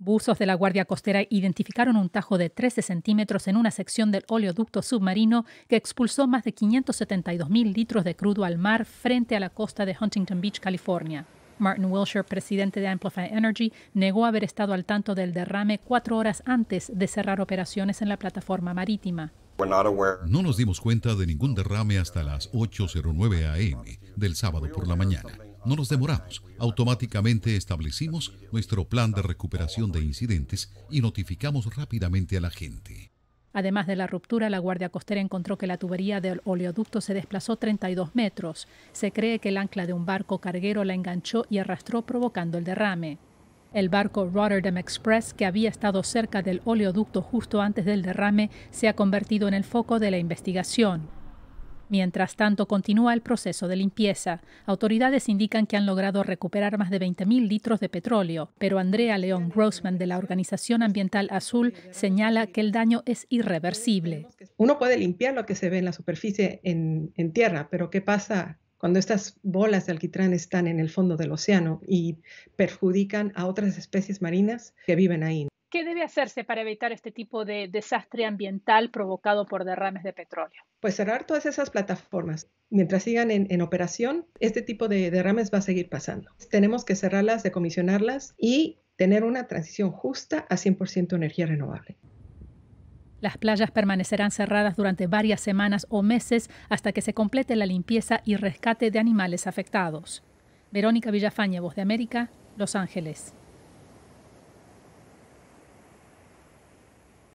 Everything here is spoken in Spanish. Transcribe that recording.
Busos de la Guardia Costera identificaron un tajo de 13 centímetros en una sección del oleoducto submarino que expulsó más de mil litros de crudo al mar frente a la costa de Huntington Beach, California. Martin Wilshire, presidente de Amplify Energy, negó haber estado al tanto del derrame cuatro horas antes de cerrar operaciones en la plataforma marítima. No nos dimos cuenta de ningún derrame hasta las 8.09 am del sábado por la mañana. No nos demoramos. Automáticamente establecimos nuestro plan de recuperación de incidentes y notificamos rápidamente a la gente. Además de la ruptura, la Guardia Costera encontró que la tubería del oleoducto se desplazó 32 metros. Se cree que el ancla de un barco carguero la enganchó y arrastró provocando el derrame. El barco Rotterdam Express, que había estado cerca del oleoducto justo antes del derrame, se ha convertido en el foco de la investigación. Mientras tanto, continúa el proceso de limpieza. Autoridades indican que han logrado recuperar más de 20.000 litros de petróleo, pero Andrea León Grossman de la Organización Ambiental Azul señala que el daño es irreversible. Uno puede limpiar lo que se ve en la superficie en, en tierra, pero ¿qué pasa cuando estas bolas de alquitrán están en el fondo del océano y perjudican a otras especies marinas que viven ahí? ¿Qué debe hacerse para evitar este tipo de desastre ambiental provocado por derrames de petróleo? Pues cerrar todas esas plataformas. Mientras sigan en, operación, este tipo de derrames va a seguir pasando. Tenemos que cerrarlas, decomisionarlas y tener una transición justa a 100% energía renovable. Las playas permanecerán cerradas durante varias semanas o meses hasta que se complete la limpieza y rescate de animales afectados. Verónica Villafañe, Voz de América, Los Ángeles.